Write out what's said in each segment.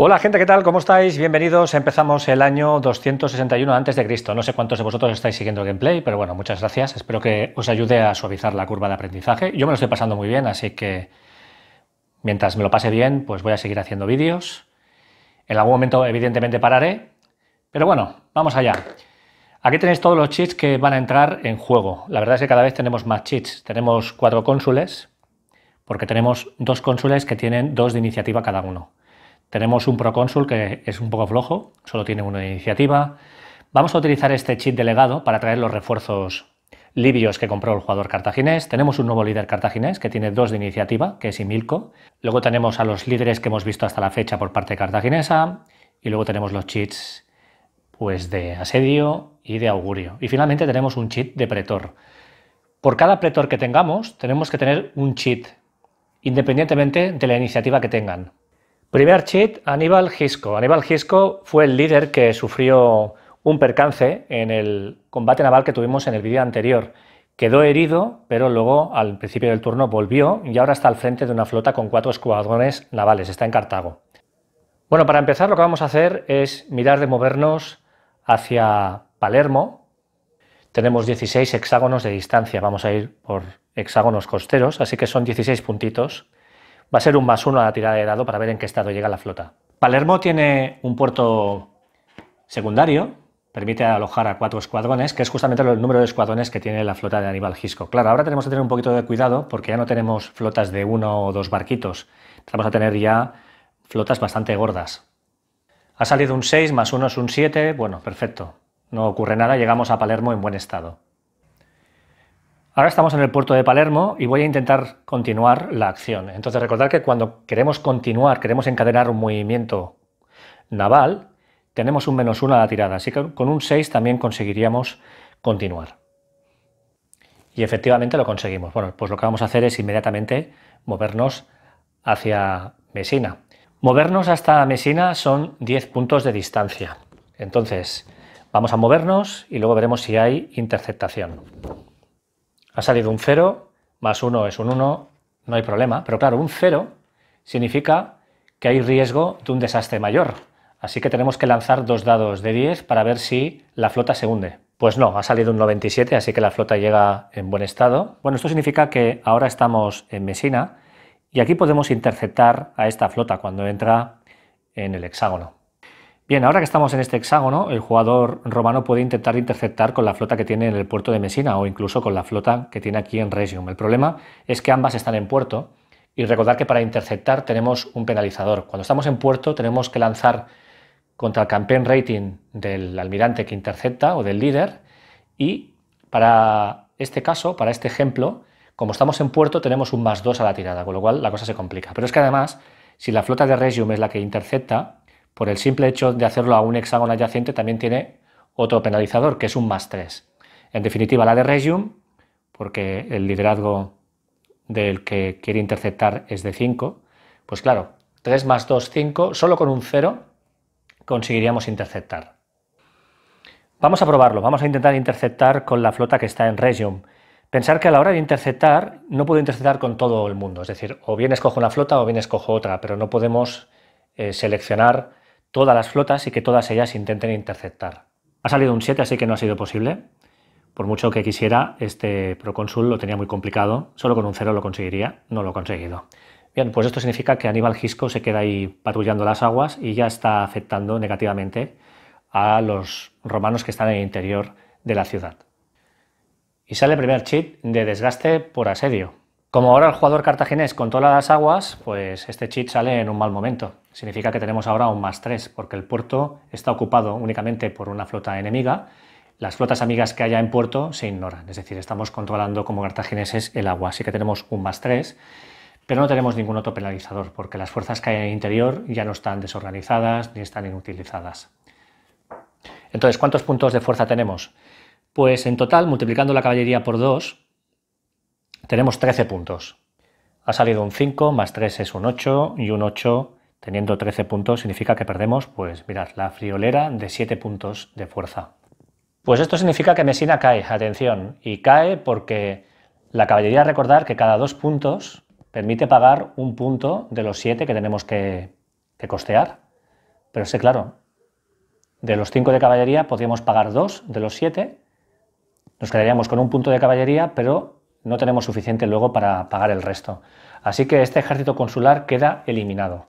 Hola gente, ¿qué tal? ¿Cómo estáis? Bienvenidos. Empezamos el año 261 a.C. No sé cuántos de vosotros estáis siguiendo el gameplay, pero bueno, muchas gracias. Espero que os ayude a suavizar la curva de aprendizaje. Yo me lo estoy pasando muy bien, así que mientras me lo pase bien, pues voy a seguir haciendo vídeos. En algún momento evidentemente pararé, pero bueno, vamos allá. Aquí tenéis todos los cheats que van a entrar en juego. La verdad es que cada vez tenemos más cheats. Tenemos cuatro cónsules, porque tenemos dos cónsules que tienen dos de iniciativa cada uno. Tenemos un procónsul que es un poco flojo, solo tiene una iniciativa. Vamos a utilizar este cheat delegado para traer los refuerzos libios que compró el jugador cartaginés. Tenemos un nuevo líder cartaginés que tiene dos de iniciativa, que es Imilco. Luego tenemos a los líderes que hemos visto hasta la fecha por parte cartaginesa. Y luego tenemos los cheats pues, de asedio y de augurio. Y finalmente tenemos un cheat de pretor. Por cada pretor que tengamos, tenemos que tener un cheat, independientemente de la iniciativa que tengan. Primer cheat, Aníbal Gisco. Aníbal Gisco fue el líder que sufrió un percance en el combate naval que tuvimos en el vídeo anterior. Quedó herido, pero luego al principio del turno volvió y ahora está al frente de una flota con cuatro escuadrones navales, está en Cartago. Bueno, para empezar lo que vamos a hacer es mirar de movernos hacia Palermo. Tenemos 16 hexágonos de distancia, vamos a ir por hexágonos costeros, así que son 16 puntitos. Va a ser un más uno a la tirada de dado para ver en qué estado llega la flota. Palermo tiene un puerto secundario, permite alojar a cuatro escuadrones, que es justamente el número de escuadrones que tiene la flota de Aníbal Gisco. Claro, ahora tenemos que tener un poquito de cuidado porque ya no tenemos flotas de uno o dos barquitos, vamos a tener ya flotas bastante gordas. Ha salido un 6, más uno es un 7, bueno, perfecto, no ocurre nada, llegamos a Palermo en buen estado. Ahora estamos en el puerto de Palermo y voy a intentar continuar la acción. Entonces recordar que cuando queremos continuar, queremos encadenar un movimiento naval, tenemos un menos uno a la tirada, así que con un 6 también conseguiríamos continuar. Y efectivamente lo conseguimos. Bueno, pues lo que vamos a hacer es inmediatamente movernos hacia Mesina. Movernos hasta Mesina son 10 puntos de distancia. Entonces, vamos a movernos y luego veremos si hay interceptación. Ha salido un 0, más 1 es un 1, no hay problema. Pero claro, un 0 significa que hay riesgo de un desastre mayor. Así que tenemos que lanzar dos dados de 10 para ver si la flota se hunde. Pues no, ha salido un 97, así que la flota llega en buen estado. Bueno, esto significa que ahora estamos en Mesina y aquí podemos interceptar a esta flota cuando entra en el hexágono. Bien, ahora que estamos en este hexágono, el jugador romano puede intentar interceptar con la flota que tiene en el puerto de Messina o incluso con la flota que tiene aquí en Regium. El problema es que ambas están en puerto y recordar que para interceptar tenemos un penalizador. Cuando estamos en puerto tenemos que lanzar contra el campaign rating del almirante que intercepta o del líder y para este caso, para este ejemplo, como estamos en puerto tenemos un más 2 a la tirada, con lo cual la cosa se complica. Pero es que además, si la flota de Regium es la que intercepta, por el simple hecho de hacerlo a un hexágono adyacente también tiene otro penalizador, que es un más 3. En definitiva, la de Regium, porque el liderazgo del que quiere interceptar es de 5, pues claro, 3 más 2, 5, solo con un 0 conseguiríamos interceptar. Vamos a probarlo, vamos a intentar interceptar con la flota que está en Regium. Pensar que a la hora de interceptar, no puedo interceptar con todo el mundo, es decir, o bien escojo una flota o bien escojo otra, pero no podemos eh, seleccionar todas las flotas y que todas ellas intenten interceptar. Ha salido un 7, así que no ha sido posible. Por mucho que quisiera, este procónsul lo tenía muy complicado. Solo con un 0 lo conseguiría. No lo ha conseguido. Bien, pues esto significa que Aníbal Gisco se queda ahí patrullando las aguas y ya está afectando negativamente a los romanos que están en el interior de la ciudad. Y sale el primer cheat de desgaste por asedio. Como ahora el jugador cartaginés controla las aguas, pues este cheat sale en un mal momento significa que tenemos ahora un más 3, porque el puerto está ocupado únicamente por una flota enemiga. Las flotas amigas que haya en puerto se ignoran, es decir, estamos controlando como cartagineses el agua, así que tenemos un más 3, pero no tenemos ningún otro penalizador, porque las fuerzas que hay en el interior ya no están desorganizadas ni están inutilizadas. Entonces, ¿cuántos puntos de fuerza tenemos? Pues en total, multiplicando la caballería por 2, tenemos 13 puntos. Ha salido un 5, más 3 es un 8 y un 8 Teniendo 13 puntos significa que perdemos, pues mirad, la friolera de 7 puntos de fuerza. Pues esto significa que Mesina cae, atención, y cae porque la caballería recordar que cada dos puntos permite pagar un punto de los 7 que tenemos que, costear. Pero sé, claro, de los 5 de caballería podríamos pagar 2 de los 7, nos quedaríamos con un punto de caballería, pero no tenemos suficiente luego para pagar el resto. Así que este ejército consular queda eliminado.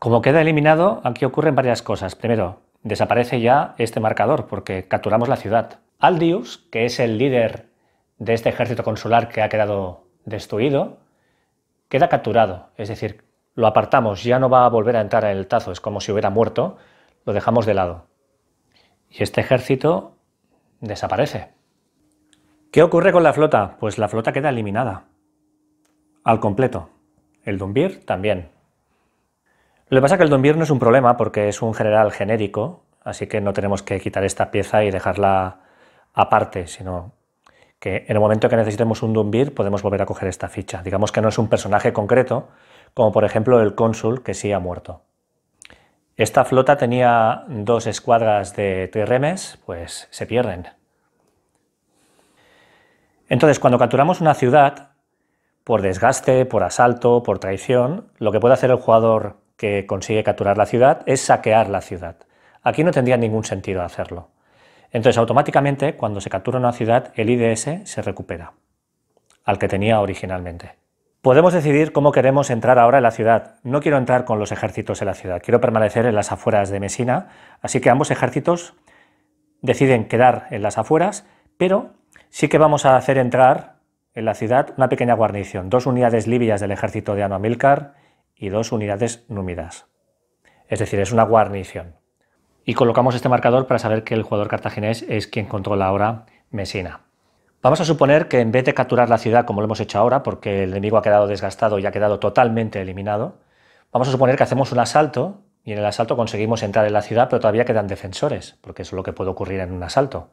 Como queda eliminado, aquí ocurren varias cosas. Primero, desaparece ya este marcador porque capturamos la ciudad. Aldius, que es el líder de este ejército consular que ha quedado destruido, queda capturado, es decir, lo apartamos, ya no va a volver a entrar en el tazo, es como si hubiera muerto, lo dejamos de lado. Y este ejército desaparece. ¿Qué ocurre con la flota? Pues la flota queda eliminada, al completo. El Dumbir también, lo que pasa es que el Don no es un problema porque es un general genérico, así que no tenemos que quitar esta pieza y dejarla aparte, sino que en el momento que necesitemos un Dumbir podemos volver a coger esta ficha. Digamos que no es un personaje concreto, como por ejemplo el cónsul que sí ha muerto. Esta flota tenía dos escuadras de triremes, pues se pierden. Entonces, cuando capturamos una ciudad, por desgaste, por asalto, por traición, lo que puede hacer el jugador que consigue capturar la ciudad es saquear la ciudad. Aquí no tendría ningún sentido hacerlo. Entonces, automáticamente, cuando se captura una ciudad, el IDS se recupera, al que tenía originalmente. Podemos decidir cómo queremos entrar ahora en la ciudad. No quiero entrar con los ejércitos en la ciudad, quiero permanecer en las afueras de Mesina, así que ambos ejércitos deciden quedar en las afueras, pero sí que vamos a hacer entrar en la ciudad una pequeña guarnición, dos unidades libias del ejército de Anu y dos unidades númidas. Es decir, es una guarnición. Y colocamos este marcador para saber que el jugador cartaginés es quien controla ahora Mesina. Vamos a suponer que en vez de capturar la ciudad como lo hemos hecho ahora, porque el enemigo ha quedado desgastado y ha quedado totalmente eliminado, vamos a suponer que hacemos un asalto y en el asalto conseguimos entrar en la ciudad, pero todavía quedan defensores, porque eso es lo que puede ocurrir en un asalto.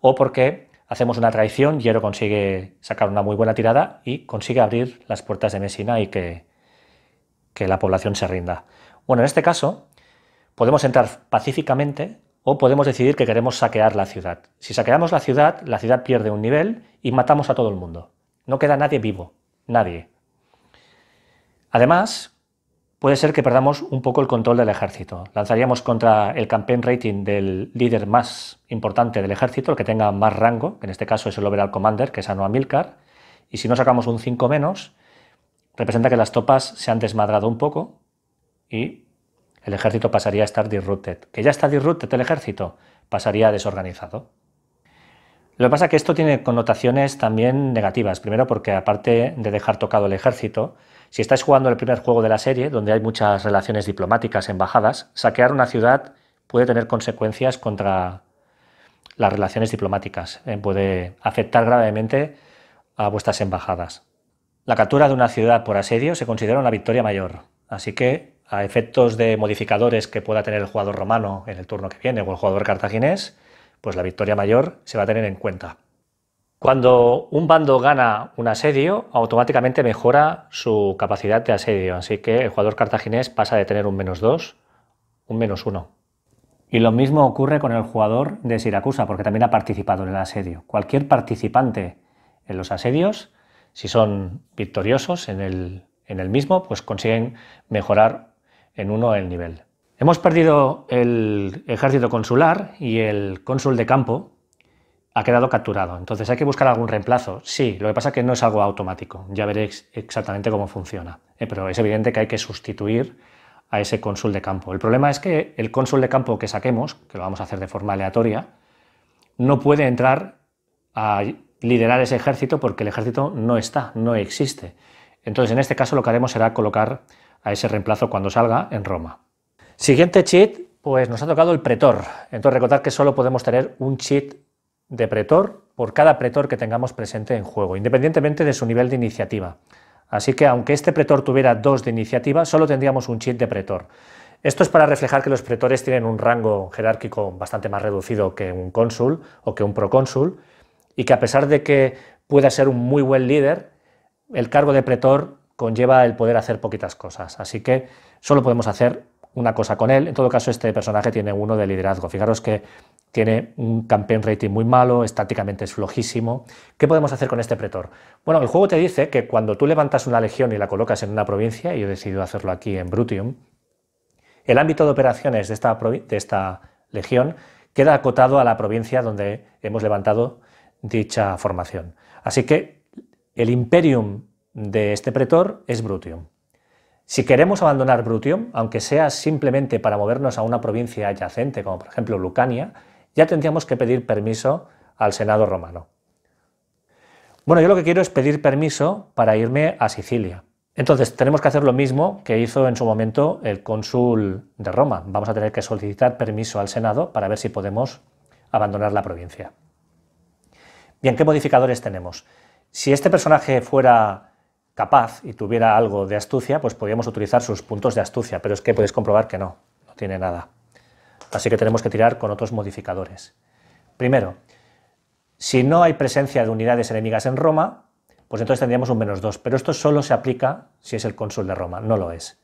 O porque hacemos una traición, Hierro consigue sacar una muy buena tirada y consigue abrir las puertas de Mesina y que que la población se rinda. Bueno, en este caso, podemos entrar pacíficamente o podemos decidir que queremos saquear la ciudad. Si saqueamos la ciudad, la ciudad pierde un nivel y matamos a todo el mundo. No queda nadie vivo, nadie. Además, puede ser que perdamos un poco el control del ejército. Lanzaríamos contra el campaign rating del líder más importante del ejército, el que tenga más rango, que en este caso es el overall commander, que es Anoa Milcar, y si no sacamos un 5 menos, representa que las topas se han desmadrado un poco y el ejército pasaría a estar disrupted. Que ya está disrupted el ejército, pasaría a desorganizado. Lo que pasa es que esto tiene connotaciones también negativas. Primero porque aparte de dejar tocado el ejército, si estáis jugando el primer juego de la serie, donde hay muchas relaciones diplomáticas, embajadas, saquear una ciudad puede tener consecuencias contra las relaciones diplomáticas. Eh, puede afectar gravemente a vuestras embajadas. La captura de una ciudad por asedio se considera una victoria mayor, así que a efectos de modificadores que pueda tener el jugador romano en el turno que viene o el jugador cartaginés, pues la victoria mayor se va a tener en cuenta. Cuando un bando gana un asedio, automáticamente mejora su capacidad de asedio, así que el jugador cartaginés pasa de tener un menos 2, un menos uno. Y lo mismo ocurre con el jugador de Siracusa, porque también ha participado en el asedio. Cualquier participante en los asedios si son victoriosos en el, mismo, pues consiguen mejorar en uno el nivel. Hemos perdido el ejército consular y el cónsul de campo ha quedado capturado. Entonces hay que buscar algún reemplazo. Sí, lo que pasa es que no es algo automático. Ya veréis exactamente cómo funciona. Eh, pero es evidente que hay que sustituir a ese cónsul de campo. El problema es que el cónsul de campo que saquemos, que lo vamos a hacer de forma aleatoria, no puede entrar a liderar ese ejército porque el ejército no está, no existe. Entonces, en este caso lo que haremos será colocar a ese reemplazo cuando salga en Roma. Siguiente cheat, pues nos ha tocado el pretor. Entonces, recordad que solo podemos tener un cheat de pretor por cada pretor que tengamos presente en juego, independientemente de su nivel de iniciativa. Así que aunque este pretor tuviera dos de iniciativa, solo tendríamos un cheat de pretor. Esto es para reflejar que los pretores tienen un rango jerárquico bastante más reducido que un cónsul o que un procónsul, y que a pesar de que pueda ser un muy buen líder, el cargo de pretor conlleva el poder hacer poquitas cosas. Así que solo podemos hacer una cosa con él. En todo caso, este personaje tiene uno de liderazgo. Fijaros que tiene un campaign rating muy malo, estáticamente es flojísimo. ¿Qué podemos hacer con este pretor? Bueno, el juego te dice que cuando tú levantas una legión y la colocas en una provincia, y yo he decidido hacerlo aquí en Brutium, el ámbito de operaciones de esta, de esta legión queda acotado a la provincia donde hemos levantado dicha formación. Así que el imperium de este pretor es Brutium. Si queremos abandonar Brutium, aunque sea simplemente para movernos a una provincia adyacente, como por ejemplo Lucania, ya tendríamos que pedir permiso al Senado romano. Bueno, yo lo que quiero es pedir permiso para irme a Sicilia. Entonces, tenemos que hacer lo mismo que hizo en su momento el cónsul de Roma. Vamos a tener que solicitar permiso al Senado para ver si podemos abandonar la provincia. Bien, ¿qué modificadores tenemos? Si este personaje fuera capaz y tuviera algo de astucia, pues podríamos utilizar sus puntos de astucia, pero es que podéis comprobar que no, no tiene nada. Así que tenemos que tirar con otros modificadores. Primero, si no hay presencia de unidades enemigas en Roma, pues entonces tendríamos un menos 2, pero esto solo se aplica si es el cónsul de Roma, no lo es.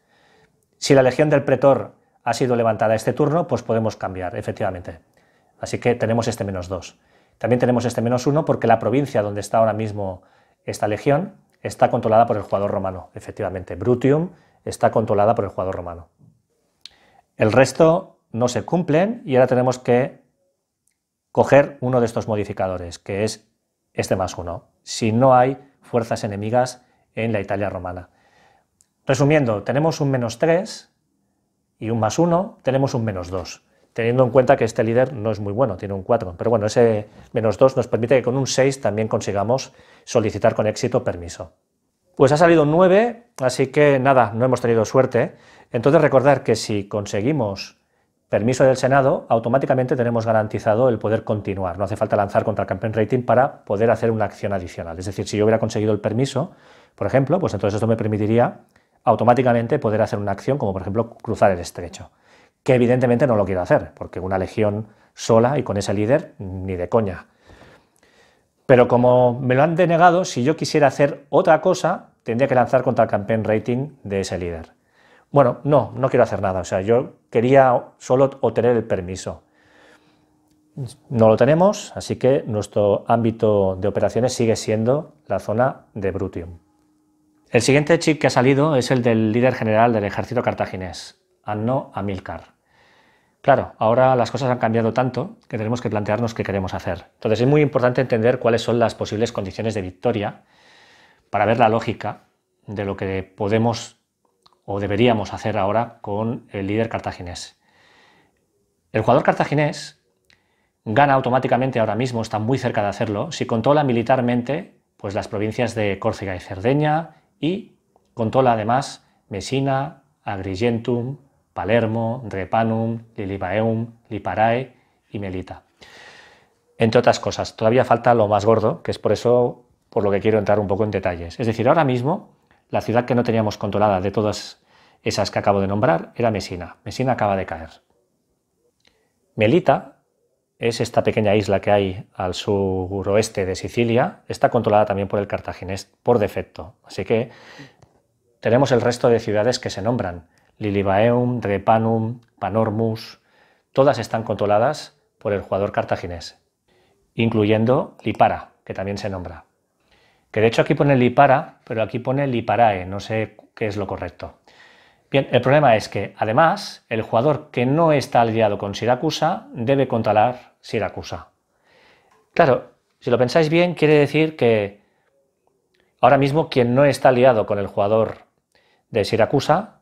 Si la legión del pretor ha sido levantada este turno, pues podemos cambiar, efectivamente. Así que tenemos este menos 2. También tenemos este menos uno porque la provincia donde está ahora mismo esta legión está controlada por el jugador romano, efectivamente. Brutium está controlada por el jugador romano. El resto no se cumplen y ahora tenemos que coger uno de estos modificadores, que es este más uno, si no hay fuerzas enemigas en la Italia romana. Resumiendo, tenemos un menos 3 y un más 1, tenemos un menos 2 teniendo en cuenta que este líder no es muy bueno, tiene un 4. Pero bueno, ese menos 2 nos permite que con un 6 también consigamos solicitar con éxito permiso. Pues ha salido un 9, así que nada, no hemos tenido suerte. Entonces recordar que si conseguimos permiso del Senado, automáticamente tenemos garantizado el poder continuar. No hace falta lanzar contra el campaign rating para poder hacer una acción adicional. Es decir, si yo hubiera conseguido el permiso, por ejemplo, pues entonces esto me permitiría automáticamente poder hacer una acción como por ejemplo cruzar el estrecho que evidentemente no lo quiero hacer, porque una legión sola y con ese líder, ni de coña. Pero como me lo han denegado, si yo quisiera hacer otra cosa, tendría que lanzar contra el campaign rating de ese líder. Bueno, no, no quiero hacer nada, o sea, yo quería solo obtener el permiso. No lo tenemos, así que nuestro ámbito de operaciones sigue siendo la zona de Brutium. El siguiente chip que ha salido es el del líder general del ejército cartaginés, and no Milcar. Claro, ahora las cosas han cambiado tanto que tenemos que plantearnos qué queremos hacer. Entonces es muy importante entender cuáles son las posibles condiciones de victoria para ver la lógica de lo que podemos o deberíamos hacer ahora con el líder cartaginés. El jugador cartaginés gana automáticamente ahora mismo, está muy cerca de hacerlo, si controla militarmente pues, las provincias de Córcega y Cerdeña y controla además Mesina, Agrigentum, Palermo, Drepanum, Lilibaeum, Liparae y Melita. Entre otras cosas, todavía falta lo más gordo, que es por eso por lo que quiero entrar un poco en detalles. Es decir, ahora mismo la ciudad que no teníamos controlada de todas esas que acabo de nombrar era Mesina. Mesina acaba de caer. Melita es esta pequeña isla que hay al suroeste de Sicilia. Está controlada también por el cartaginés por defecto. Así que tenemos el resto de ciudades que se nombran. Lilibaeum, Drepanum, Panormus, todas están controladas por el jugador cartaginés, incluyendo Lipara, que también se nombra. Que de hecho aquí pone Lipara, pero aquí pone Liparae, no sé qué es lo correcto. Bien, el problema es que además el jugador que no está aliado con Siracusa debe controlar Siracusa. Claro, si lo pensáis bien, quiere decir que ahora mismo quien no está aliado con el jugador de Siracusa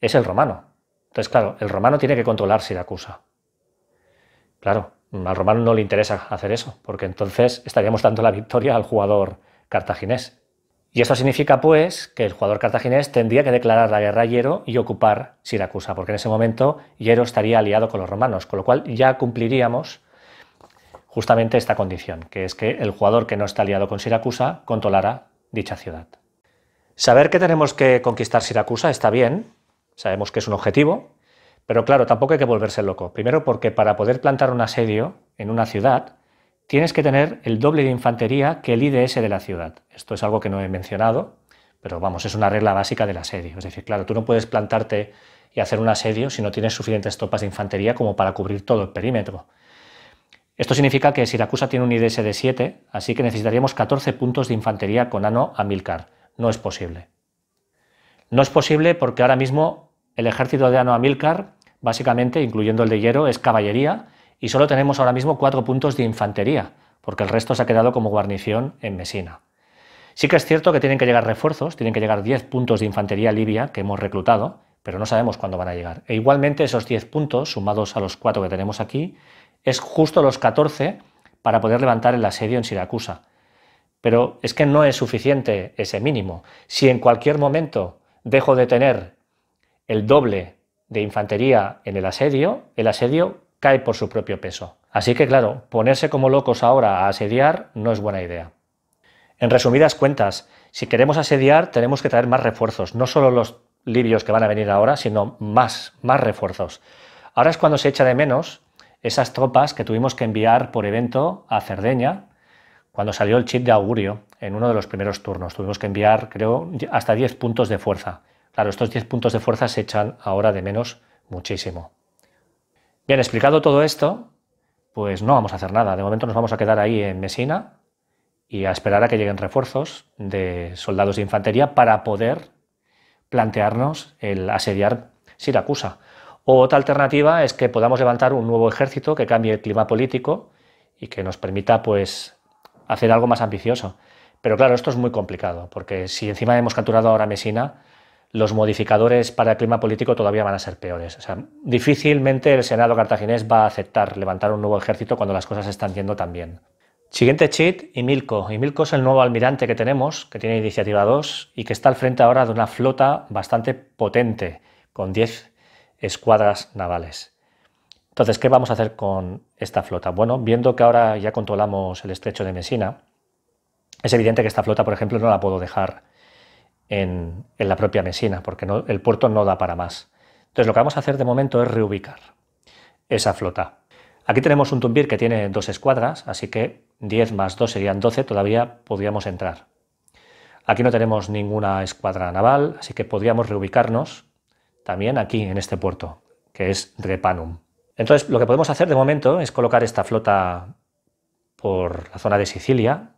es el romano. Entonces, claro, el romano tiene que controlar Siracusa. Claro, al romano no le interesa hacer eso, porque entonces estaríamos dando la victoria al jugador cartaginés. Y eso significa, pues, que el jugador cartaginés tendría que declarar la guerra a Hiero y ocupar Siracusa, porque en ese momento Hiero estaría aliado con los romanos, con lo cual ya cumpliríamos justamente esta condición, que es que el jugador que no está aliado con Siracusa controlará dicha ciudad. Saber que tenemos que conquistar Siracusa está bien, sabemos que es un objetivo, pero claro, tampoco hay que volverse loco. Primero porque para poder plantar un asedio en una ciudad, tienes que tener el doble de infantería que el IDS de la ciudad. Esto es algo que no he mencionado, pero vamos, es una regla básica del asedio. Es decir, claro, tú no puedes plantarte y hacer un asedio si no tienes suficientes tropas de infantería como para cubrir todo el perímetro. Esto significa que Siracusa tiene un IDS de 7, así que necesitaríamos 14 puntos de infantería con Ano a Milcar. No es posible. No es posible porque ahora mismo el ejército de Ano Amílcar, básicamente, incluyendo el de Hierro, es caballería y solo tenemos ahora mismo cuatro puntos de infantería, porque el resto se ha quedado como guarnición en Mesina. Sí que es cierto que tienen que llegar refuerzos, tienen que llegar 10 puntos de infantería libia que hemos reclutado, pero no sabemos cuándo van a llegar. E igualmente esos 10 puntos, sumados a los cuatro que tenemos aquí, es justo los 14 para poder levantar el asedio en Siracusa. Pero es que no es suficiente ese mínimo. Si en cualquier momento dejo de tener el doble de infantería en el asedio, el asedio cae por su propio peso. Así que claro, ponerse como locos ahora a asediar no es buena idea. En resumidas cuentas, si queremos asediar tenemos que traer más refuerzos, no solo los libios que van a venir ahora, sino más, más refuerzos. Ahora es cuando se echa de menos esas tropas que tuvimos que enviar por evento a Cerdeña cuando salió el chip de augurio en uno de los primeros turnos. Tuvimos que enviar, creo, hasta 10 puntos de fuerza. Claro, estos 10 puntos de fuerza se echan ahora de menos muchísimo. Bien, explicado todo esto, pues no vamos a hacer nada. De momento nos vamos a quedar ahí en Mesina y a esperar a que lleguen refuerzos de soldados de infantería para poder plantearnos el asediar Siracusa. O otra alternativa es que podamos levantar un nuevo ejército que cambie el clima político y que nos permita pues hacer algo más ambicioso. Pero claro, esto es muy complicado, porque si encima hemos capturado ahora Mesina, los modificadores para el clima político todavía van a ser peores. O sea, difícilmente el Senado cartaginés va a aceptar levantar un nuevo ejército cuando las cosas están yendo tan bien. Siguiente cheat, Imilco. Imilco es el nuevo almirante que tenemos, que tiene iniciativa 2 y que está al frente ahora de una flota bastante potente, con 10 escuadras navales. Entonces, ¿qué vamos a hacer con esta flota? Bueno, viendo que ahora ya controlamos el estrecho de Mesina, es evidente que esta flota, por ejemplo, no la puedo dejar en, la propia Mesina, porque el puerto no da para más. Entonces lo que vamos a hacer de momento es reubicar esa flota. Aquí tenemos un Tumbir que tiene dos escuadras, así que 10 más 2 serían 12, todavía podríamos entrar. Aquí no tenemos ninguna escuadra naval, así que podríamos reubicarnos también aquí en este puerto, que es Drepanum. Entonces, lo que podemos hacer de momento es colocar esta flota por la zona de Sicilia.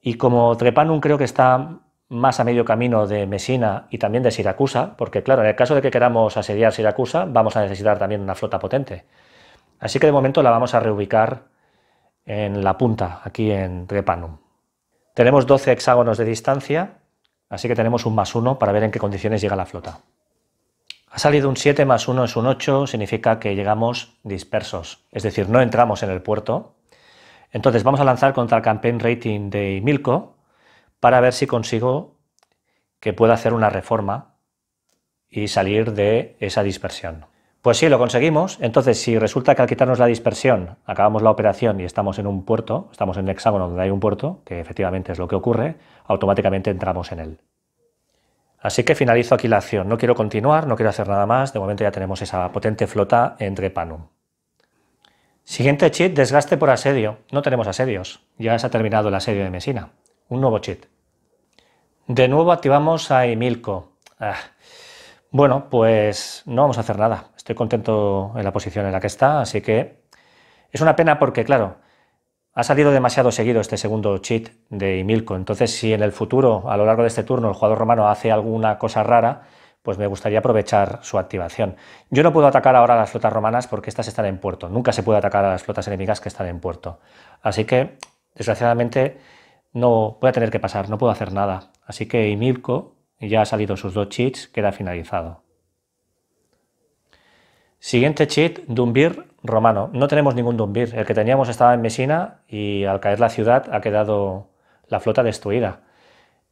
Y como Trepanum creo que está más a medio camino de Mesina y también de Siracusa, porque claro, en el caso de que queramos asediar Siracusa, vamos a necesitar también una flota potente. Así que de momento la vamos a reubicar en la punta, aquí en Trepanum. Tenemos 12 hexágonos de distancia, así que tenemos un más uno para ver en qué condiciones llega la flota. Ha salido un 7 más 1 es un 8, significa que llegamos dispersos, es decir, no entramos en el puerto. Entonces vamos a lanzar contra el campaign rating de Milko, para ver si consigo que pueda hacer una reforma y salir de esa dispersión. Pues sí, lo conseguimos. Entonces, si resulta que al quitarnos la dispersión acabamos la operación y estamos en un puerto, estamos en el hexágono donde hay un puerto, que efectivamente es lo que ocurre, automáticamente entramos en él. Así que finalizo aquí la acción. No quiero continuar, no quiero hacer nada más. De momento ya tenemos esa potente flota entre Panum. Siguiente chip, desgaste por asedio. No tenemos asedios. Ya se ha terminado el asedio de Mesina un nuevo cheat. De nuevo activamos a Emilco. Ah, bueno, pues no vamos a hacer nada. Estoy contento en la posición en la que está, así que es una pena porque, claro, ha salido demasiado seguido este segundo cheat de Emilco. Entonces, si en el futuro, a lo largo de este turno, el jugador romano hace alguna cosa rara, pues me gustaría aprovechar su activación. Yo no puedo atacar ahora a las flotas romanas porque estas están en puerto. Nunca se puede atacar a las flotas enemigas que están en puerto. Así que, desgraciadamente, no voy a tener que pasar, no puedo hacer nada. Así que Imilco ya ha salido sus dos cheats, queda finalizado. Siguiente cheat, Dumbir romano. No tenemos ningún Dumbir. El que teníamos estaba en Mesina y al caer la ciudad ha quedado la flota destruida.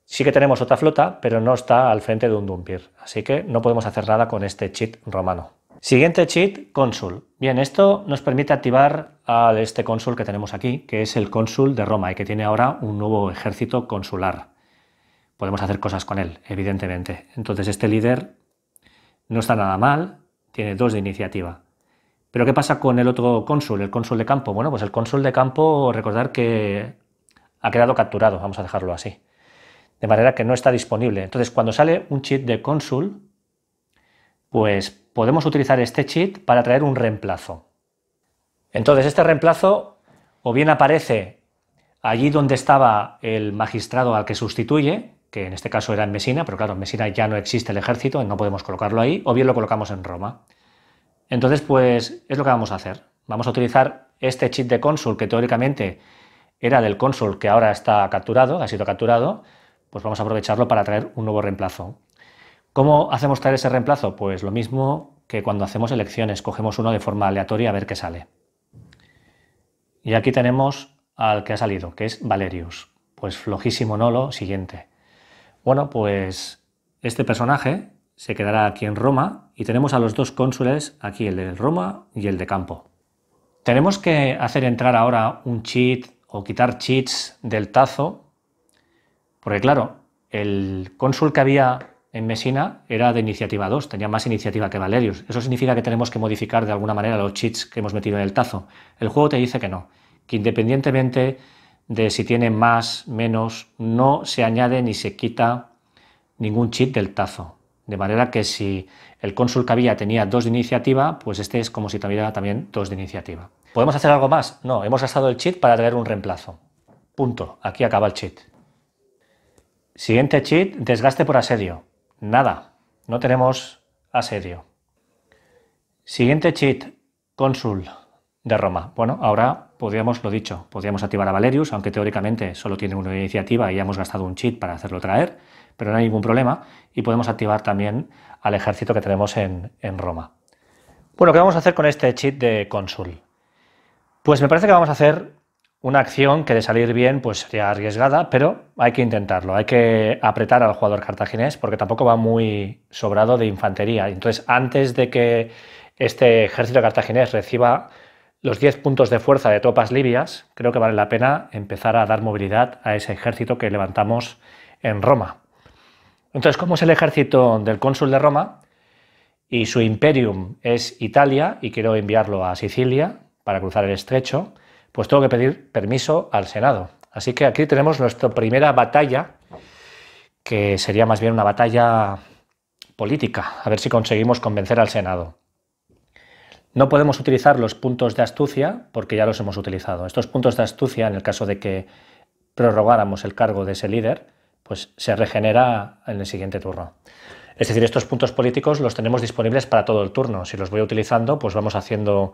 Sí que tenemos otra flota, pero no está al frente de un Dumbir. Así que no podemos hacer nada con este cheat romano. Siguiente cheat, cónsul. Bien, esto nos permite activar a este cónsul que tenemos aquí, que es el cónsul de Roma y que tiene ahora un nuevo ejército consular. Podemos hacer cosas con él, evidentemente. Entonces este líder no está nada mal, tiene dos de iniciativa. Pero ¿qué pasa con el otro cónsul, el cónsul de campo? Bueno, pues el cónsul de campo, recordar que ha quedado capturado, vamos a dejarlo así. De manera que no está disponible. Entonces cuando sale un cheat de cónsul, pues podemos utilizar este cheat para traer un reemplazo. Entonces, este reemplazo o bien aparece allí donde estaba el magistrado al que sustituye, que en este caso era en Mesina, pero claro, en Mesina ya no existe el ejército, no podemos colocarlo ahí, o bien lo colocamos en Roma. Entonces, pues es lo que vamos a hacer. Vamos a utilizar este chip de cónsul que teóricamente era del cónsul que ahora está capturado, ha sido capturado, pues vamos a aprovecharlo para traer un nuevo reemplazo. ¿Cómo hacemos traer ese reemplazo? Pues lo mismo que cuando hacemos elecciones, cogemos uno de forma aleatoria a ver qué sale. Y aquí tenemos al que ha salido, que es Valerius. Pues flojísimo ¿no? Lo siguiente. Bueno, pues este personaje se quedará aquí en Roma y tenemos a los dos cónsules, aquí el de Roma y el de Campo. Tenemos que hacer entrar ahora un cheat o quitar cheats del tazo, porque claro, el cónsul que había en Messina era de iniciativa 2, tenía más iniciativa que Valerius. Eso significa que tenemos que modificar de alguna manera los cheats que hemos metido en el tazo. El juego te dice que no, que independientemente de si tiene más, menos, no se añade ni se quita ningún cheat del tazo. De manera que si el cónsul que había tenía dos de iniciativa, pues este es como si tuviera también dos de iniciativa. ¿Podemos hacer algo más? No, hemos gastado el cheat para traer un reemplazo. Punto. Aquí acaba el cheat. Siguiente cheat, desgaste por asedio nada, no tenemos asedio. Siguiente cheat, cónsul de Roma. Bueno, ahora podríamos, lo dicho, podríamos activar a Valerius, aunque teóricamente solo tiene una iniciativa y ya hemos gastado un cheat para hacerlo traer, pero no hay ningún problema, y podemos activar también al ejército que tenemos en, en Roma. Bueno, ¿qué vamos a hacer con este cheat de cónsul? Pues me parece que vamos a hacer una acción que de salir bien pues sería arriesgada, pero hay que intentarlo, hay que apretar al jugador cartaginés porque tampoco va muy sobrado de infantería. Entonces, antes de que este ejército cartaginés reciba los 10 puntos de fuerza de tropas libias, creo que vale la pena empezar a dar movilidad a ese ejército que levantamos en Roma. Entonces, ¿cómo es el ejército del cónsul de Roma y su imperium es Italia y quiero enviarlo a Sicilia para cruzar el estrecho, pues tengo que pedir permiso al Senado. Así que aquí tenemos nuestra primera batalla, que sería más bien una batalla política, a ver si conseguimos convencer al Senado. No podemos utilizar los puntos de astucia porque ya los hemos utilizado. Estos puntos de astucia, en el caso de que prorrogáramos el cargo de ese líder, pues se regenera en el siguiente turno. Es decir, estos puntos políticos los tenemos disponibles para todo el turno. Si los voy utilizando, pues vamos haciendo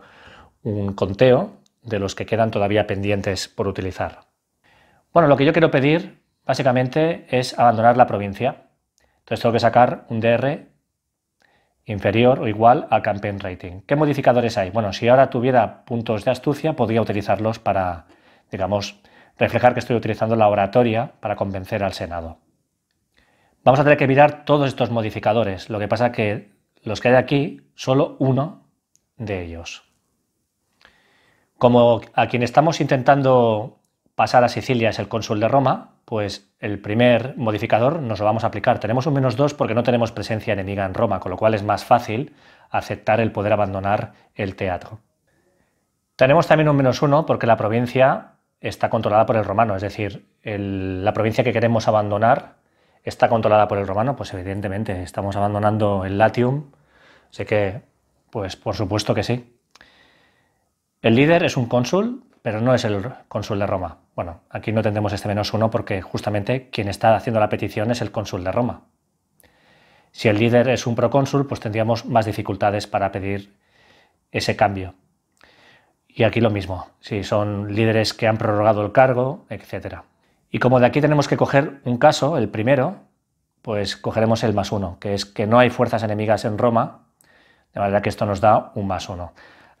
un conteo de los que quedan todavía pendientes por utilizar. Bueno, lo que yo quiero pedir básicamente es abandonar la provincia. Entonces tengo que sacar un DR inferior o igual a Campaign Rating. ¿Qué modificadores hay? Bueno, si ahora tuviera puntos de astucia, podría utilizarlos para, digamos, reflejar que estoy utilizando la oratoria para convencer al Senado. Vamos a tener que mirar todos estos modificadores. Lo que pasa que los que hay aquí, solo uno de ellos. Como a quien estamos intentando pasar a Sicilia es el cónsul de Roma, pues el primer modificador nos lo vamos a aplicar. Tenemos un menos 2 porque no tenemos presencia enemiga en Roma, con lo cual es más fácil aceptar el poder abandonar el teatro. Tenemos también un menos 1 porque la provincia está controlada por el romano, es decir, la provincia que queremos abandonar está controlada por el romano, pues evidentemente estamos abandonando el latium, así que, pues por supuesto que sí. El líder es un cónsul, pero no es el cónsul de Roma. Bueno, aquí no tendremos este menos uno porque justamente quien está haciendo la petición es el cónsul de Roma. Si el líder es un procónsul, pues tendríamos más dificultades para pedir ese cambio. Y aquí lo mismo, si son líderes que han prorrogado el cargo, etc. Y como de aquí tenemos que coger un caso, el primero, pues cogeremos el más uno, que es que no hay fuerzas enemigas en Roma, de manera que esto nos da un más uno.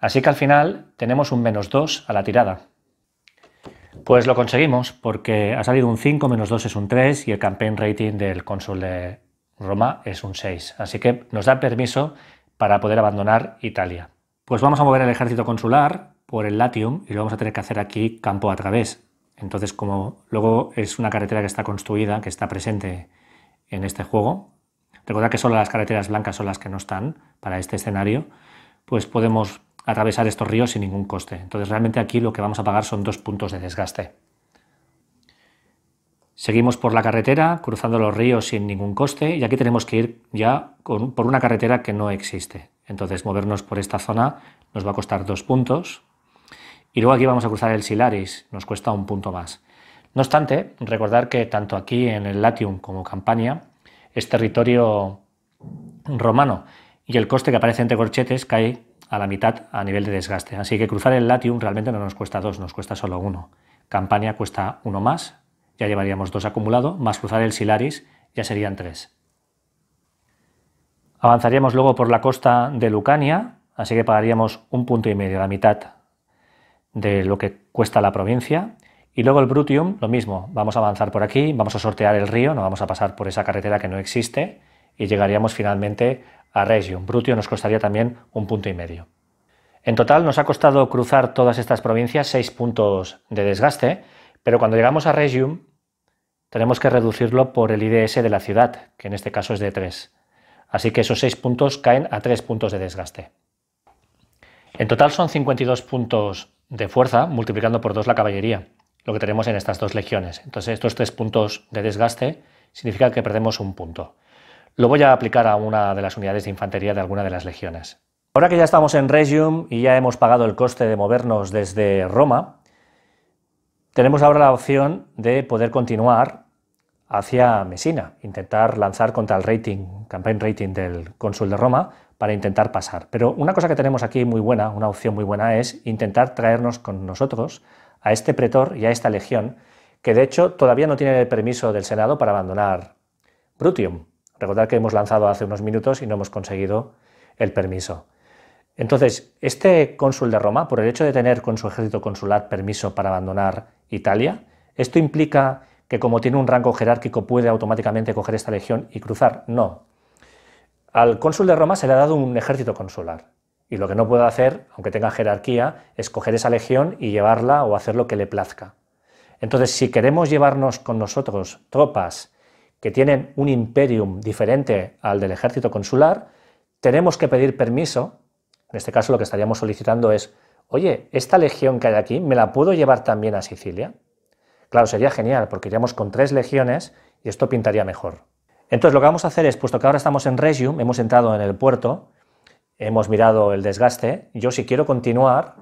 Así que al final tenemos un menos 2 a la tirada. Pues lo conseguimos porque ha salido un 5, menos 2 es un 3 y el campaign rating del cónsul de Roma es un 6. Así que nos da permiso para poder abandonar Italia. Pues vamos a mover el ejército consular por el Latium y lo vamos a tener que hacer aquí campo a través. Entonces, como luego es una carretera que está construida, que está presente en este juego, recordad que solo las carreteras blancas son las que no están para este escenario, pues podemos atravesar estos ríos sin ningún coste. Entonces realmente aquí lo que vamos a pagar son dos puntos de desgaste. Seguimos por la carretera, cruzando los ríos sin ningún coste, y aquí tenemos que ir ya por una carretera que no existe. Entonces movernos por esta zona nos va a costar dos puntos. Y luego aquí vamos a cruzar el Silaris, nos cuesta un punto más. No obstante, recordar que tanto aquí en el Latium como Campania es territorio romano y el coste que aparece entre corchetes cae a la mitad a nivel de desgaste. Así que cruzar el latium realmente no nos cuesta dos, nos cuesta solo uno. Campania cuesta uno más, ya llevaríamos dos acumulado, más cruzar el silaris ya serían tres. Avanzaríamos luego por la costa de Lucania, así que pagaríamos un punto y medio, la mitad de lo que cuesta la provincia. Y luego el Brutium, lo mismo, vamos a avanzar por aquí, vamos a sortear el río, no vamos a pasar por esa carretera que no existe y llegaríamos finalmente a Regium. Brutio nos costaría también un punto y medio. En total nos ha costado cruzar todas estas provincias seis puntos de desgaste, pero cuando llegamos a Regium tenemos que reducirlo por el IDS de la ciudad, que en este caso es de 3. Así que esos seis puntos caen a tres puntos de desgaste. En total son 52 puntos de fuerza, multiplicando por 2 la caballería, lo que tenemos en estas dos legiones. Entonces estos tres puntos de desgaste significa que perdemos un punto. Lo voy a aplicar a una de las unidades de infantería de alguna de las legiones. Ahora que ya estamos en Regium y ya hemos pagado el coste de movernos desde Roma, tenemos ahora la opción de poder continuar hacia Mesina, intentar lanzar contra el rating, campaign rating del cónsul de Roma para intentar pasar. Pero una cosa que tenemos aquí muy buena, una opción muy buena, es intentar traernos con nosotros a este pretor y a esta legión, que de hecho todavía no tiene el permiso del Senado para abandonar Brutium. Recordad que hemos lanzado hace unos minutos y no hemos conseguido el permiso. Entonces, este cónsul de Roma, por el hecho de tener con su ejército consular permiso para abandonar Italia, ¿esto implica que como tiene un rango jerárquico puede automáticamente coger esta legión y cruzar? No. Al cónsul de Roma se le ha dado un ejército consular. Y lo que no puede hacer, aunque tenga jerarquía, es coger esa legión y llevarla o hacer lo que le plazca. Entonces, si queremos llevarnos con nosotros tropas que tienen un imperium diferente al del ejército consular, tenemos que pedir permiso. En este caso lo que estaríamos solicitando es, oye, esta legión que hay aquí, ¿me la puedo llevar también a Sicilia? Claro, sería genial, porque iríamos con tres legiones y esto pintaría mejor. Entonces lo que vamos a hacer es, puesto que ahora estamos en Regium, hemos entrado en el puerto, hemos mirado el desgaste, yo si quiero continuar,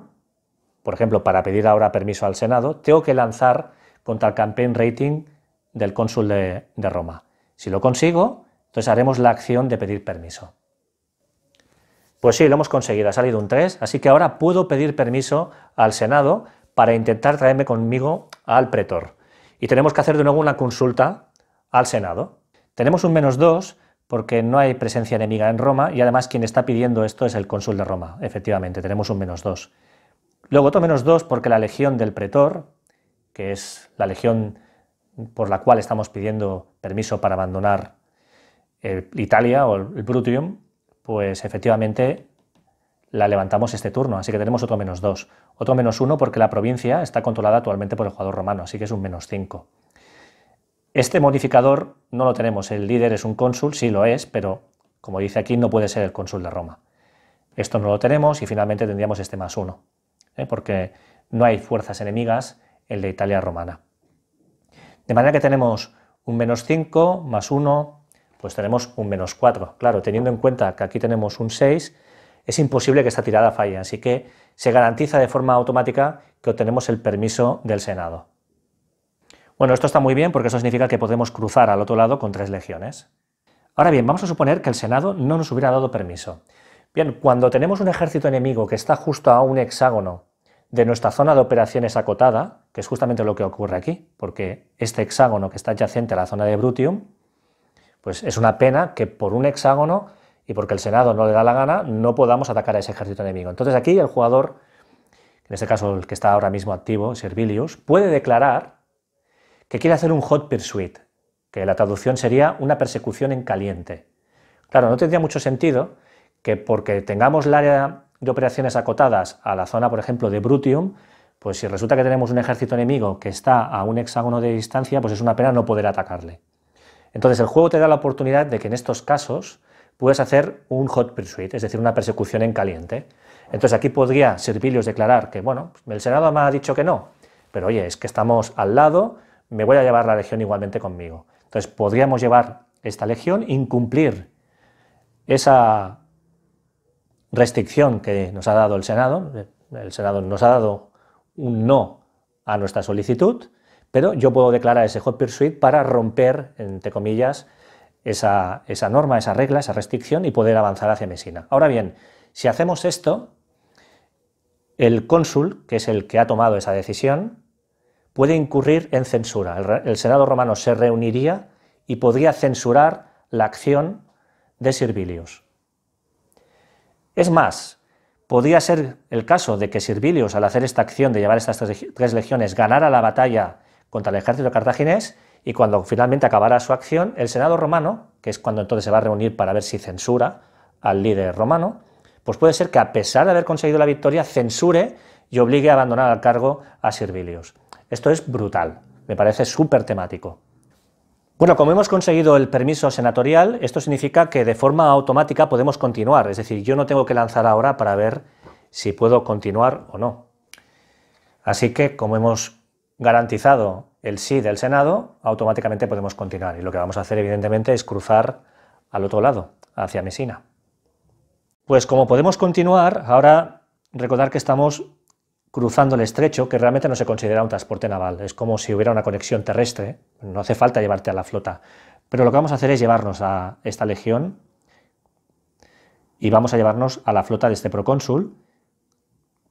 por ejemplo, para pedir ahora permiso al Senado, tengo que lanzar contra el campaign rating del cónsul de, Roma. Si lo consigo, entonces haremos la acción de pedir permiso. Pues sí, lo hemos conseguido, ha salido un 3, así que ahora puedo pedir permiso al Senado para intentar traerme conmigo al pretor. Y tenemos que hacer de nuevo una consulta al Senado. Tenemos un menos 2 porque no hay presencia enemiga en Roma y además quien está pidiendo esto es el cónsul de Roma, efectivamente, tenemos un menos 2. Luego otro menos 2 porque la legión del pretor, que es la legión por la cual estamos pidiendo permiso para abandonar eh, Italia o el Brutium, pues efectivamente la levantamos este turno, así que tenemos otro menos 2. Otro menos 1 porque la provincia está controlada actualmente por el jugador romano, así que es un menos 5. Este modificador no lo tenemos, el líder es un cónsul, sí lo es, pero como dice aquí no puede ser el cónsul de Roma. Esto no lo tenemos y finalmente tendríamos este más 1, ¿eh? porque no hay fuerzas enemigas en la Italia romana. De manera que tenemos un menos 5 más 1, pues tenemos un menos 4. Claro, teniendo en cuenta que aquí tenemos un 6, es imposible que esta tirada falle, así que se garantiza de forma automática que obtenemos el permiso del Senado. Bueno, esto está muy bien porque eso significa que podemos cruzar al otro lado con tres legiones. Ahora bien, vamos a suponer que el Senado no nos hubiera dado permiso. Bien, cuando tenemos un ejército enemigo que está justo a un hexágono de nuestra zona de operaciones acotada, que es justamente lo que ocurre aquí, porque este hexágono que está adyacente a la zona de Brutium, pues es una pena que por un hexágono y porque el Senado no le da la gana, no podamos atacar a ese ejército enemigo. Entonces aquí el jugador, en este caso el que está ahora mismo activo, Servilius, puede declarar que quiere hacer un hot pursuit, que la traducción sería una persecución en caliente. Claro, no tendría mucho sentido que porque tengamos el área de operaciones acotadas a la zona, por ejemplo, de Brutium, pues si resulta que tenemos un ejército enemigo que está a un hexágono de distancia, pues es una pena no poder atacarle. Entonces el juego te da la oportunidad de que en estos casos puedes hacer un hot pursuit, es decir, una persecución en caliente. Entonces aquí podría Servilius declarar que, bueno, el Senado me ha dicho que no, pero oye, es que estamos al lado, me voy a llevar la legión igualmente conmigo. Entonces podríamos llevar esta legión, incumplir esa restricción que nos ha dado el Senado. El Senado nos ha dado un no a nuestra solicitud, pero yo puedo declarar ese hot pursuit para romper, entre comillas, esa, esa norma, esa regla, esa restricción y poder avanzar hacia Mesina. Ahora bien, si hacemos esto, el cónsul, que es el que ha tomado esa decisión, puede incurrir en censura. El, Senado romano se reuniría y podría censurar la acción de Servilius. Es más, podría ser el caso de que Sirvilius, al hacer esta acción de llevar estas tres legiones, ganara la batalla contra el ejército cartaginés y cuando finalmente acabara su acción, el Senado romano, que es cuando entonces se va a reunir para ver si censura al líder romano, pues puede ser que a pesar de haber conseguido la victoria, censure y obligue a abandonar al cargo a Sirvilius. Esto es brutal, me parece súper temático. Bueno, como hemos conseguido el permiso senatorial, esto significa que de forma automática podemos continuar, es decir, yo no tengo que lanzar ahora para ver si puedo continuar o no. Así que, como hemos garantizado el sí del Senado, automáticamente podemos continuar. Y lo que vamos a hacer, evidentemente, es cruzar al otro lado, hacia Mesina. Pues como podemos continuar, ahora recordar que estamos cruzando el estrecho, que realmente no se considera un transporte naval, es como si hubiera una conexión terrestre, no hace falta llevarte a la flota, pero lo que vamos a hacer es llevarnos a esta legión y vamos a llevarnos a la flota de este procónsul,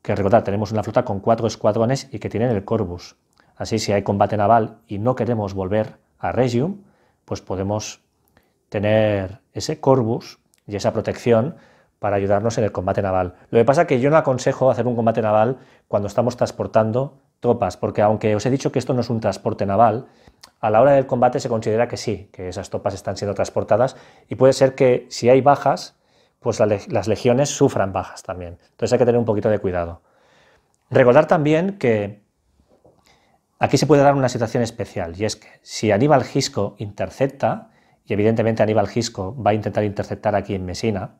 que recordad, tenemos una flota con cuatro escuadrones y que tienen el Corvus, así si hay combate naval y no queremos volver a Regium, pues podemos tener ese Corvus y esa protección para ayudarnos en el combate naval. Lo que pasa es que yo no aconsejo hacer un combate naval cuando estamos transportando tropas, porque aunque os he dicho que esto no es un transporte naval, a la hora del combate se considera que sí, que esas tropas están siendo transportadas y puede ser que si hay bajas, pues las legiones sufran bajas también. Entonces hay que tener un poquito de cuidado. Recordar también que aquí se puede dar una situación especial y es que si Aníbal Gisco intercepta, y evidentemente Aníbal Gisco va a intentar interceptar aquí en Mesina,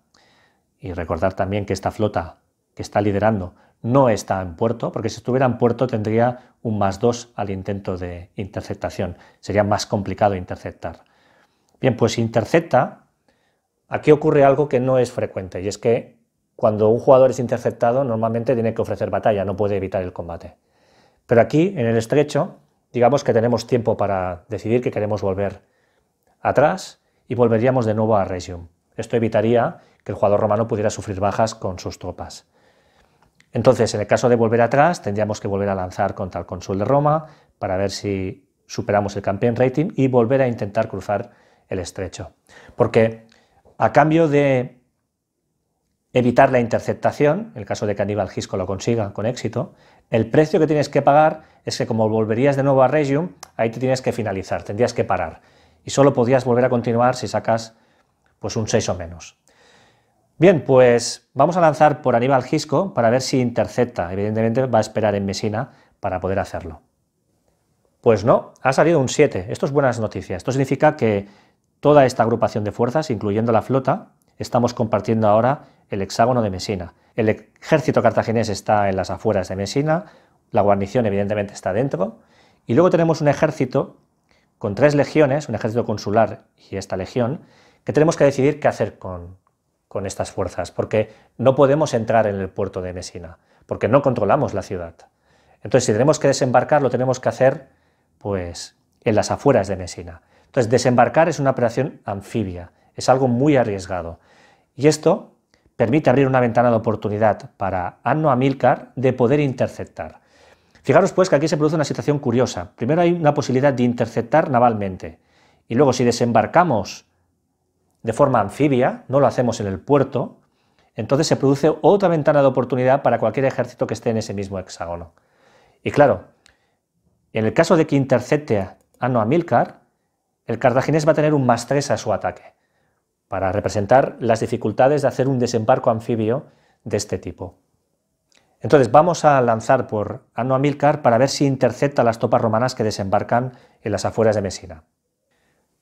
y recordar también que esta flota que está liderando no está en puerto, porque si estuviera en puerto tendría un más 2 al intento de interceptación. Sería más complicado interceptar. Bien, pues intercepta. Aquí ocurre algo que no es frecuente, y es que cuando un jugador es interceptado normalmente tiene que ofrecer batalla, no puede evitar el combate. Pero aquí, en el estrecho, digamos que tenemos tiempo para decidir que queremos volver atrás y volveríamos de nuevo a Resium. Esto evitaría el jugador romano pudiera sufrir bajas con sus tropas. Entonces, en el caso de volver atrás, tendríamos que volver a lanzar contra el cónsul de Roma para ver si superamos el campeón rating y volver a intentar cruzar el estrecho. Porque a cambio de evitar la interceptación, en el caso de que Aníbal Gisco lo consiga con éxito, el precio que tienes que pagar es que como volverías de nuevo a Regium, ahí te tienes que finalizar, tendrías que parar. Y solo podías volver a continuar si sacas pues un 6 o menos. Bien, pues vamos a lanzar por Aníbal Gisco para ver si intercepta. Evidentemente va a esperar en Mesina para poder hacerlo. Pues no, ha salido un 7. Esto es buenas noticias. Esto significa que toda esta agrupación de fuerzas, incluyendo la flota, estamos compartiendo ahora el hexágono de Mesina. El ejército cartaginés está en las afueras de Mesina, la guarnición evidentemente está dentro, y luego tenemos un ejército con tres legiones, un ejército consular y esta legión, que tenemos que decidir qué hacer con, con estas fuerzas, porque no podemos entrar en el puerto de Mesina, porque no controlamos la ciudad. Entonces, si tenemos que desembarcar, lo tenemos que hacer pues en las afueras de Mesina. Entonces, desembarcar es una operación anfibia, es algo muy arriesgado. Y esto permite abrir una ventana de oportunidad para Anno Amilcar de poder interceptar. Fijaros pues que aquí se produce una situación curiosa. Primero hay una posibilidad de interceptar navalmente y luego si desembarcamos de forma anfibia, no lo hacemos en el puerto, entonces se produce otra ventana de oportunidad para cualquier ejército que esté en ese mismo hexágono. Y claro, en el caso de que intercepte a Amilcar, el cartaginés va a tener un más 3 a su ataque, para representar las dificultades de hacer un desembarco anfibio de este tipo. Entonces vamos a lanzar por Ano Amilcar para ver si intercepta las tropas romanas que desembarcan en las afueras de Mesina.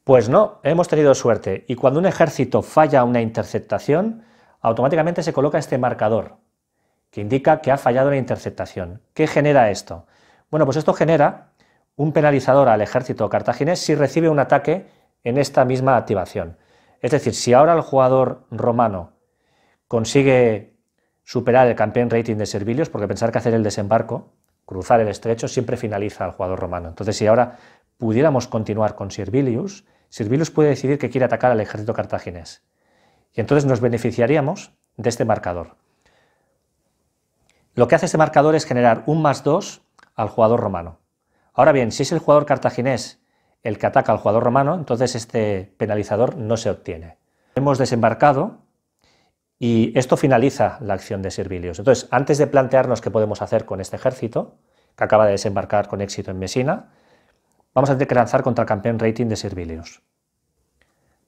Pues no, hemos tenido suerte y cuando un ejército falla una interceptación, automáticamente se coloca este marcador que indica que ha fallado la interceptación. ¿Qué genera esto? Bueno, pues esto genera un penalizador al ejército cartaginés si recibe un ataque en esta misma activación. Es decir, si ahora el jugador romano consigue superar el campeón rating de Servilius porque pensar que hacer el desembarco, cruzar el estrecho, siempre finaliza al jugador romano. Entonces, si ahora pudiéramos continuar con Servilius, Sirvilius puede decidir que quiere atacar al ejército cartaginés. Y entonces nos beneficiaríamos de este marcador. Lo que hace este marcador es generar un más 2 al jugador romano. Ahora bien, si es el jugador cartaginés el que ataca al jugador romano, entonces este penalizador no se obtiene. Hemos desembarcado y esto finaliza la acción de Sirvilius. Entonces, antes de plantearnos qué podemos hacer con este ejército, que acaba de desembarcar con éxito en Mesina, vamos a tener que lanzar contra el campeón rating de Servilius.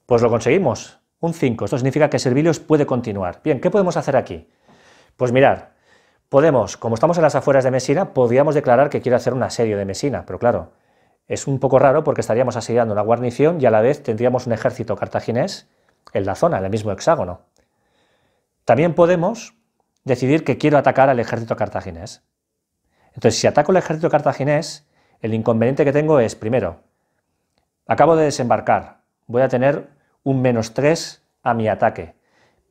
Pues lo conseguimos, un 5. Esto significa que Servilius puede continuar. Bien, ¿qué podemos hacer aquí? Pues mirar, podemos, como estamos en las afueras de Mesina, podríamos declarar que quiero hacer un asedio de Mesina, pero claro, es un poco raro porque estaríamos asediando una guarnición y a la vez tendríamos un ejército cartaginés en la zona, en el mismo hexágono. También podemos decidir que quiero atacar al ejército cartaginés. Entonces, si ataco al ejército cartaginés, el inconveniente que tengo es, primero, acabo de desembarcar, voy a tener un menos 3 a mi ataque,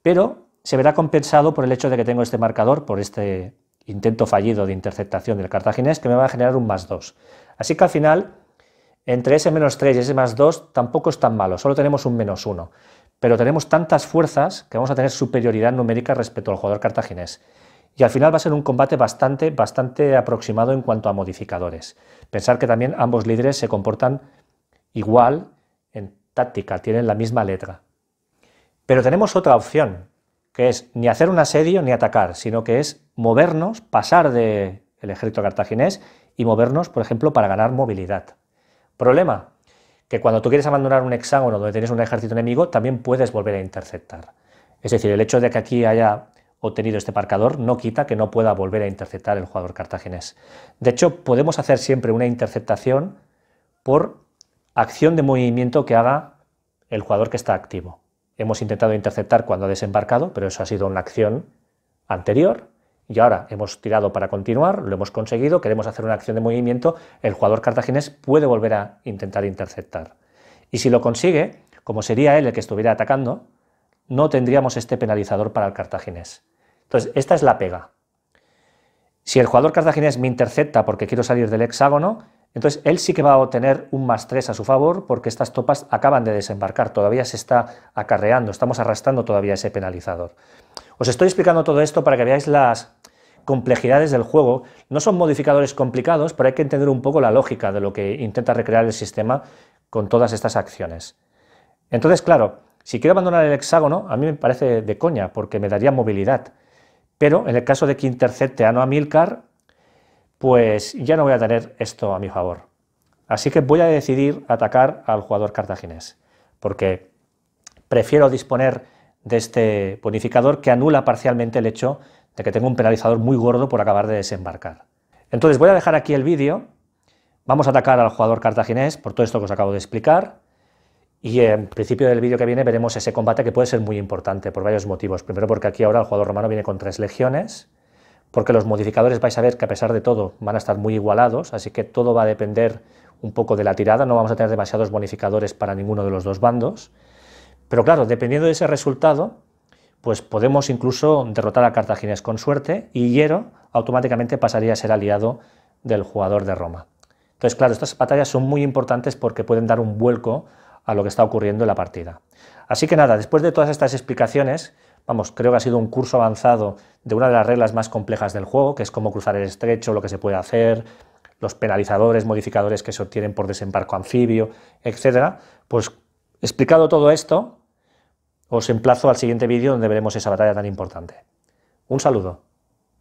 pero se verá compensado por el hecho de que tengo este marcador, por este intento fallido de interceptación del cartaginés, que me va a generar un más 2. Así que al final, entre ese menos 3 y ese más 2 tampoco es tan malo, solo tenemos un menos 1, pero tenemos tantas fuerzas que vamos a tener superioridad numérica respecto al jugador cartaginés. Y al final va a ser un combate bastante, bastante aproximado en cuanto a modificadores. Pensar que también ambos líderes se comportan igual en táctica, tienen la misma letra. Pero tenemos otra opción, que es ni hacer un asedio ni atacar, sino que es movernos, pasar del ejército cartaginés y movernos, por ejemplo, para ganar movilidad. Problema, que cuando tú quieres abandonar un hexágono donde tienes un ejército enemigo, también puedes volver a interceptar. Es decir, el hecho de que aquí haya obtenido este marcador no quita que no pueda volver a interceptar el jugador cartaginés. De hecho, podemos hacer siempre una interceptación por acción de movimiento que haga el jugador que está activo. Hemos intentado interceptar cuando ha desembarcado, pero eso ha sido una acción anterior y ahora hemos tirado para continuar, lo hemos conseguido, queremos hacer una acción de movimiento, el jugador cartaginés puede volver a intentar interceptar. Y si lo consigue, como sería él el que estuviera atacando, no tendríamos este penalizador para el cartaginés. Entonces, esta es la pega. Si el jugador cartaginés me intercepta porque quiero salir del hexágono, entonces él sí que va a obtener un más 3 a su favor porque estas topas acaban de desembarcar, todavía se está acarreando, estamos arrastrando todavía ese penalizador. Os estoy explicando todo esto para que veáis las complejidades del juego. No son modificadores complicados, pero hay que entender un poco la lógica de lo que intenta recrear el sistema con todas estas acciones. Entonces, claro, si quiero abandonar el hexágono, a mí me parece de coña porque me daría movilidad. Pero en el caso de que intercepte a no Amilcar, pues ya no voy a tener esto a mi favor. Así que voy a decidir atacar al jugador cartaginés, porque prefiero disponer de este bonificador que anula parcialmente el hecho de que tengo un penalizador muy gordo por acabar de desembarcar. Entonces voy a dejar aquí el vídeo, vamos a atacar al jugador cartaginés por todo esto que os acabo de explicar, y en principio del vídeo que viene veremos ese combate que puede ser muy importante por varios motivos. Primero porque aquí ahora el jugador romano viene con tres legiones, porque los modificadores vais a ver que a pesar de todo van a estar muy igualados, así que todo va a depender un poco de la tirada, no vamos a tener demasiados bonificadores para ninguno de los dos bandos. Pero claro, dependiendo de ese resultado, pues podemos incluso derrotar a Cartagines con suerte y Hiero automáticamente pasaría a ser aliado del jugador de Roma. Entonces, claro, estas batallas son muy importantes porque pueden dar un vuelco a lo que está ocurriendo en la partida. Así que nada, después de todas estas explicaciones, vamos, creo que ha sido un curso avanzado de una de las reglas más complejas del juego, que es cómo cruzar el estrecho, lo que se puede hacer, los penalizadores, modificadores que se obtienen por desembarco anfibio, etc. Pues explicado todo esto, os emplazo al siguiente vídeo donde veremos esa batalla tan importante. Un saludo.